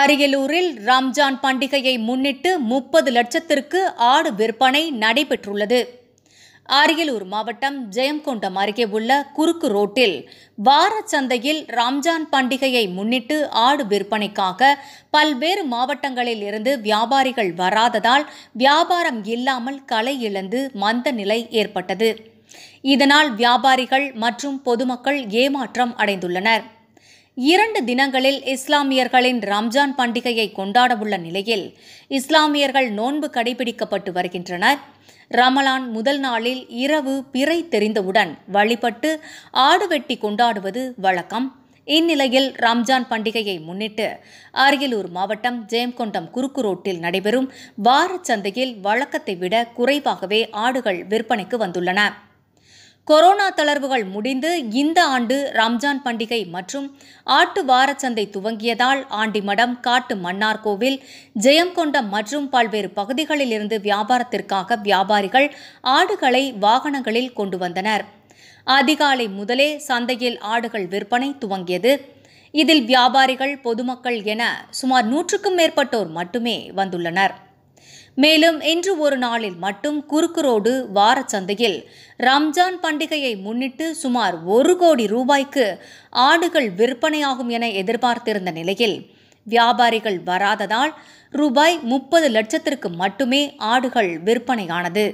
அரியலூரில் ரம்ஜான் பண்டிகையை முன்னிட்டு முப்பது லட்சத்திற்கு ஆடு விற்பனை நடைபெற்றுள்ளது அரியலூர் மாவட்டம் ஜெயங்கொண்டம் அருகே உள்ள குறுக்கு ரோட்டில் வாரச்சந்தையில் சந்தையில் ரம்ஜான் பண்டிகையை முன்னிட்டு ஆடு விற்பனைக்காக பல்வேறு மாவட்டங்களில் இருந்து வியாபாரிகள் வராததால் வியாபாரம் இல்லாமல் களை இழந்து மந்த நிலை ஏற்பட்டது இதனால் வியாபாரிகள் மற்றும் பொதுமக்கள் ஏமாற்றம் அடைந்துள்ளனர் இரண்டு தினங்களில் இஸ்லாமியர்களின் ரம்ஜான் பண்டிகையை கொண்டாடவுள்ள நிலையில் இஸ்லாமியர்கள் நோன்பு கடைபிடிக்கப்பட்டு வருகின்றனர் ரமலான் முதல் நாளில் இரவு பிறை தெரிந்தவுடன் வழிபட்டு ஆடு வெட்டி கொண்டாடுவது வழக்கம் இந்நிலையில் ரம்ஜான் பண்டிகையை முன்னிட்டு அரியலூர் மாவட்டம் ஜெயம்கொண்டம் குறுக்கு ரோட்டில் நடைபெறும் சந்தையில் வழக்கத்தை விட குறைவாகவே ஆடுகள் விற்பனைக்கு வந்துள்ளன கொரோனா தளர்வுகள் முடிந்து இந்த ஆண்டு ரம்ஜான் பண்டிகை மற்றும் ஆட்டு வாரச்சந்தை துவங்கியதால் ஆண்டிமடம் காட்டு மன்னார்கோவில் ஜெயங்கொண்டம் மற்றும் பல்வேறு பகுதிகளில் இருந்து வியாபாரத்திற்காக வியாபாரிகள் ஆடுகளை வாகனங்களில் கொண்டு வந்தனர் அதிகாலை முதலே சந்தையில் ஆடுகள் விற்பனை துவங்கியது இதில் வியாபாரிகள் பொதுமக்கள் என சுமார் நூற்றுக்கும் மேற்பட்டோர் மட்டுமே வந்துள்ளனர் மேலும் இன்று ஒரு நாளில் மட்டும் குறுக்கு ரோடு வாரச்சந்தையில் ரம்ஜான் பண்டிகையை முன்னிட்டு சுமார் ஒரு கோடி ரூபாய்க்கு ஆடுகள் விற்பனையாகும் என எதிர்பார்த்திருந்த நிலையில் வியாபாரிகள் வராததால் ரூபாய் முப்பது லட்சத்திற்கு மட்டுமே ஆடுகள் விற்பனையானது